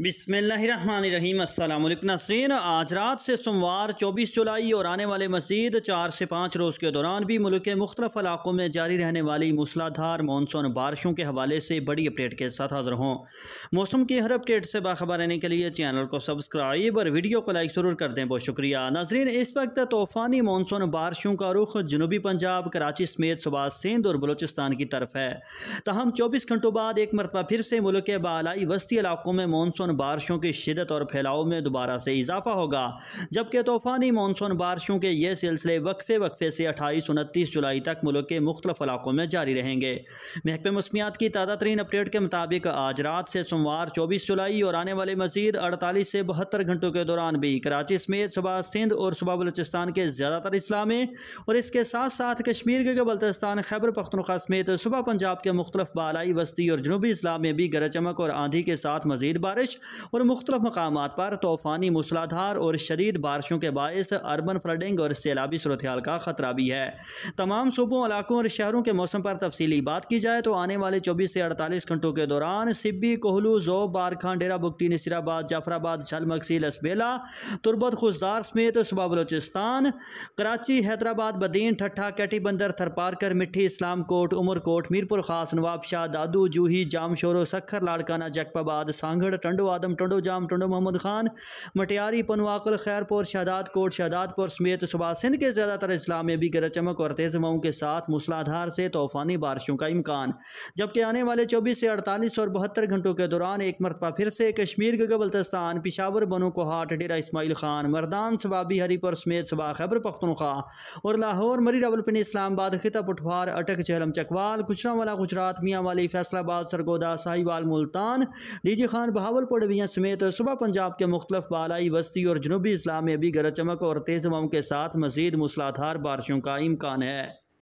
बिसमीम नासरीन आज रात से सोमवार चौबीस जुलाई और आने वाले मजीद चार से पाँच रोज़ के दौरान भी मुल्क के मुख्तफ इलाकों में जारी रहने वाली मूसलाधार मानसून बारिशों के हवाले से बड़ी अपडेट के साथ हाजिर हों मौसम की हर अपडेट से बाखबर रहने के लिए चैनल को सब्सक्राइब और वीडियो को लाइक ज़रूर कर दें बहुत शुक्रिया नाजरीन इस वक्त तूफ़ानी मानसून बारिशों का रुख जनूबी पंजाब कराची समेत सुबह सिंध और बलोचिस्तान की तरफ है तहम चौबीस घंटों बाद एक मरतबा फिर से मुल्क के बालाई वस्ती इलाकों में मानसून मानसून बारिशों की शिदत और फैलाव में दोबारा से इजाफा होगा जबकि तूफ़ानी मानसून बारिशों के ये सिलसिले वक्फे वक्फे से अट्ठाईस उनतीस जुलाई तक मुल्क के मुख्तफ इलाकों में जारी रहेंगे महकमे मौसमियात की ताज़ा तरीन अपडेट के मुताबिक आज रात से सोमवार चौबीस जुलाई और आने वाले मजीद अड़तालीस से बहत्तर घंटों के दौरान भी कराची समेत सुबह सिंध और सुबह बलूचिस्तान के ज़्यादातर में और इसके साथ साथ कश्मीर के बल्तिस्तान खैबर पख्तनखा समेत सुबह पंजाब के मुख्तलिफ बालाई वस्ती और जनूबी इस्लाम में भी गरज चमक और आंधी के साथ मजीद बारिश बारिश और मुख्तलिफ मकाम पर तूफ़ानी मूसलाधार और शदीद बारिशों के बायस अर्बन फ्लडिंग और सैलाबी सूरत का ख़तरा भी है तमाम सूबों इलाकों और शहरों के मौसम पर तफसीली बात की जाए तो आने वाले चौबीस से अड़तालीस घंटों के दौरान सिब्बी कोहलू जोब बारखान डेरा बुगटी नसराबाद जाफराबाद झलमक्सी लसबेला तुरबत खुशदार समेत सुबह बलोचिस्तान कराची हैदराबाद बदीन ठट्ठा कैटी बंदर थरपारकर मिट्टी इस्लामकोट उमरकोट मीरपुर खास नवाबशाह दादू जूही जामशोरो सखर लाड़काना जकपाबाद सांगड़ टंडो टंडो आदम टंडो जाम टंडो मोहम्मद खान मटियारी पनवाकल खैरपुर शहदाद शादातकोट शादातपुर समेत सुबह सिंध के ज़्यादातर इस्लाम में भी गरज चमक और तेज़ हवाओं के साथ मूसलाधार से तूफ़ानी बारिशों का इम्कान जबकि आने वाले चौबीस से अड़तालीस और बहत्तर घंटों के दौरान एक मरतबा फिर से कश्मीर के गबलतस्तान पिशावर बनो कोहाट डेरा इसमाइल खान मरदान सबाबी हरीपुर समेत सुबह खैबर पख्तनखा और लाहौर मरी रावलपिन इस्लामाबाद खिता पुठवार अटक चहलम चकवाल वाला गुजरात मियाँ वाली फैसलाबाद सरगोदा साहिवाल मुल्तान डी खान बहावलपुर पड़वियाँ समेत सुबह पंजाब के मुख्तफ बालाई वस्ती और जनूबी इस्लाम में भी गरज चमक और तेज़ हवाओं के साथ मजीद मूसलाधार बारिशों का इम्कान है